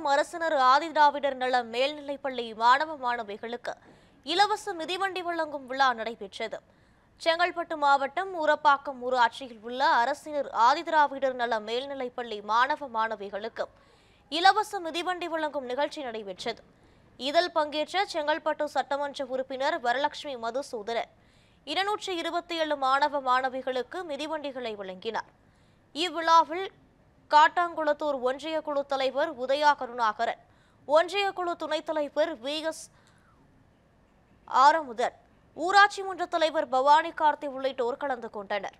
சேலம் அரசினர் ஆதிதிராவிடர் நல மேல்நிலைப்பள்ளி மாணவ மாணவிகளுக்கு இலவச மிதிவண்டி வழங்கும் விழா நடைபெற்றது செங்கல்பட்டு மாவட்டம் ஊரப்பாக்கம் ஊராட்சியில் உள்ள அரசினர் ஆதிதிராவிடர் நல மேல்நிலைப்பள்ளி மாணவ மாணவிகளுக்கு இலவச மிதிவண்டி வழங்கும் நிகழ்ச்சி நடைபெற்றது இதில் பங்கேற்ற செங்கல்பட்டு சட்டமன்ற உறுப்பினர் வரலட்சுமி மதுசூதரன் இருநூற்றி இருபத்தி ஏழு மாணவ மாணவிகளுக்கு மிதிவண்டிகளை வழங்கினார் இவ்விழாவில் காட்டாங்குளத்தூர் ஒன்றிய குழு தலைவர் உதயா கருணாகரன் ஒன்றிய குழு துணைத் தலைவர் வி எஸ் ஆரமுதன் ஊராட்சி மன்ற தலைவர் பவானி கார்த்தி உள்ளிட்டோர் கலந்து கொண்டனர்